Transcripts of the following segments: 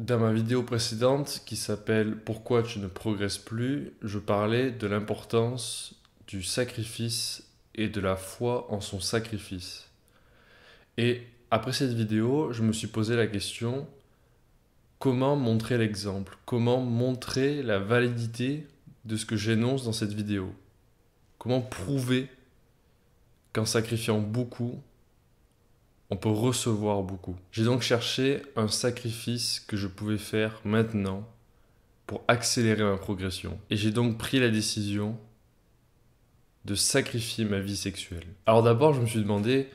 Dans ma vidéo précédente qui s'appelle Pourquoi tu ne progresses plus, je parlais de l'importance du sacrifice et de la foi en son sacrifice. Et après cette vidéo, je me suis posé la question comment montrer l'exemple Comment montrer la validité de ce que j'énonce dans cette vidéo Comment prouver qu'en sacrifiant beaucoup, on peut recevoir beaucoup. J'ai donc cherché un sacrifice que je pouvais faire maintenant pour accélérer ma progression. Et j'ai donc pris la décision de sacrifier ma vie sexuelle. Alors d'abord, je me suis demandé,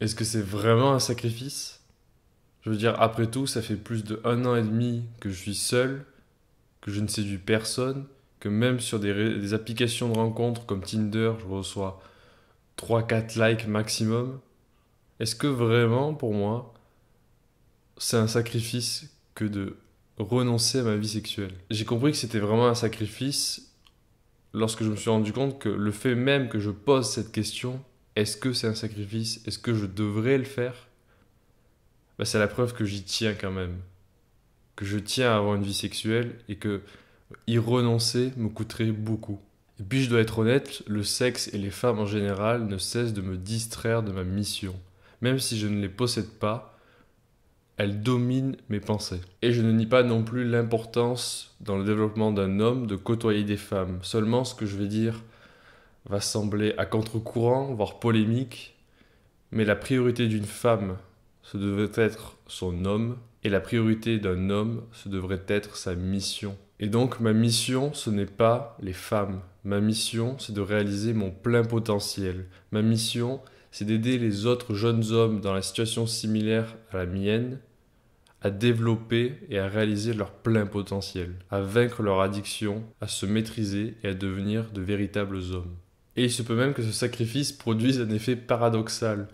est-ce que c'est vraiment un sacrifice Je veux dire, après tout, ça fait plus de un an et demi que je suis seul, que je ne séduis personne, que même sur des, des applications de rencontres comme Tinder, je reçois 3-4 likes maximum. Est-ce que vraiment, pour moi, c'est un sacrifice que de renoncer à ma vie sexuelle J'ai compris que c'était vraiment un sacrifice lorsque je me suis rendu compte que le fait même que je pose cette question, est-ce que c'est un sacrifice Est-ce que je devrais le faire bah, C'est la preuve que j'y tiens quand même. Que je tiens à avoir une vie sexuelle et que y renoncer me coûterait beaucoup. Et puis je dois être honnête, le sexe et les femmes en général ne cessent de me distraire de ma mission même si je ne les possède pas, elles dominent mes pensées. Et je ne nie pas non plus l'importance dans le développement d'un homme de côtoyer des femmes. Seulement, ce que je vais dire va sembler à contre-courant, voire polémique, mais la priorité d'une femme, ce devrait être son homme, et la priorité d'un homme, ce devrait être sa mission. Et donc ma mission, ce n'est pas les femmes. Ma mission, c'est de réaliser mon plein potentiel. Ma mission, c'est d'aider les autres jeunes hommes dans la situation similaire à la mienne à développer et à réaliser leur plein potentiel, à vaincre leur addiction, à se maîtriser et à devenir de véritables hommes. Et il se peut même que ce sacrifice produise un effet paradoxal.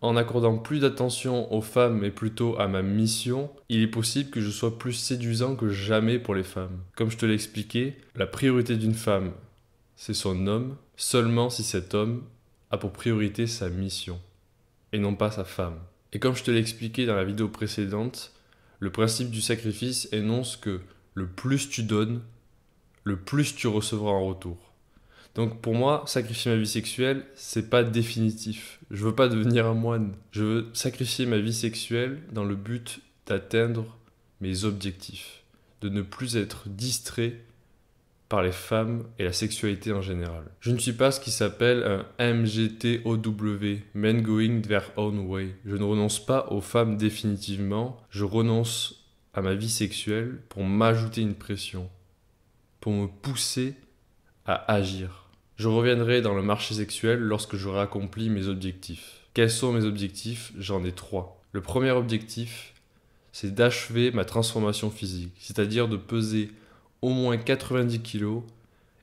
En accordant plus d'attention aux femmes et plutôt à ma mission, il est possible que je sois plus séduisant que jamais pour les femmes. Comme je te l'ai expliqué, la priorité d'une femme, c'est son homme, seulement si cet homme a pour priorité sa mission, et non pas sa femme. Et comme je te l'ai expliqué dans la vidéo précédente, le principe du sacrifice énonce que le plus tu donnes, le plus tu recevras en retour. Donc pour moi, sacrifier ma vie sexuelle, c'est pas définitif. Je veux pas devenir un moine. Je veux sacrifier ma vie sexuelle dans le but d'atteindre mes objectifs, de ne plus être distrait par les femmes et la sexualité en général. Je ne suis pas ce qui s'appelle un MGTOW, Men Going Their Own Way. Je ne renonce pas aux femmes définitivement, je renonce à ma vie sexuelle pour m'ajouter une pression, pour me pousser à agir. Je reviendrai dans le marché sexuel lorsque j'aurai accompli mes objectifs. Quels sont mes objectifs J'en ai trois. Le premier objectif, c'est d'achever ma transformation physique, c'est-à-dire de peser au moins 90 kg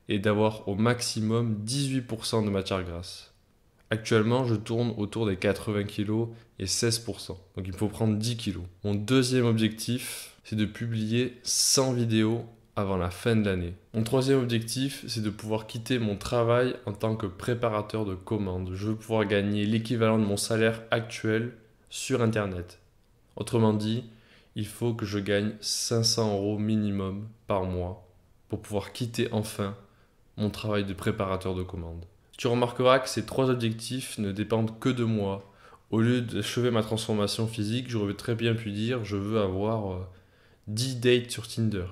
et d'avoir au maximum 18% de matière grasse. Actuellement, je tourne autour des 80 kg et 16%. Donc il faut prendre 10 kg. Mon deuxième objectif, c'est de publier 100 vidéos avant la fin de l'année. Mon troisième objectif, c'est de pouvoir quitter mon travail en tant que préparateur de commandes. Je veux pouvoir gagner l'équivalent de mon salaire actuel sur Internet. Autrement dit, il faut que je gagne 500 euros minimum par mois pour pouvoir quitter enfin mon travail de préparateur de commandes. Tu remarqueras que ces trois objectifs ne dépendent que de moi. Au lieu d'achever ma transformation physique, j'aurais très bien pu dire je veux avoir 10 euh, dates sur Tinder.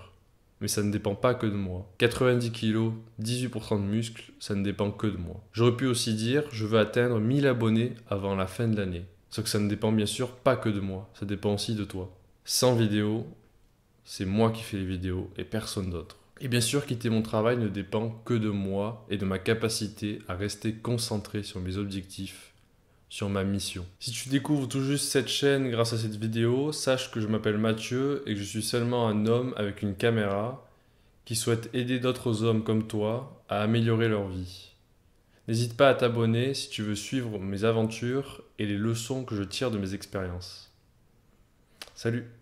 Mais ça ne dépend pas que de moi. 90 kg, 18% de muscles, ça ne dépend que de moi. J'aurais pu aussi dire je veux atteindre 1000 abonnés avant la fin de l'année. Sauf que ça ne dépend bien sûr pas que de moi, ça dépend aussi de toi sans vidéo, c'est moi qui fais les vidéos et personne d'autre. Et bien sûr, quitter mon travail ne dépend que de moi et de ma capacité à rester concentré sur mes objectifs, sur ma mission. Si tu découvres tout juste cette chaîne grâce à cette vidéo, sache que je m'appelle Mathieu et que je suis seulement un homme avec une caméra qui souhaite aider d'autres hommes comme toi à améliorer leur vie. N'hésite pas à t'abonner si tu veux suivre mes aventures et les leçons que je tire de mes expériences. Salut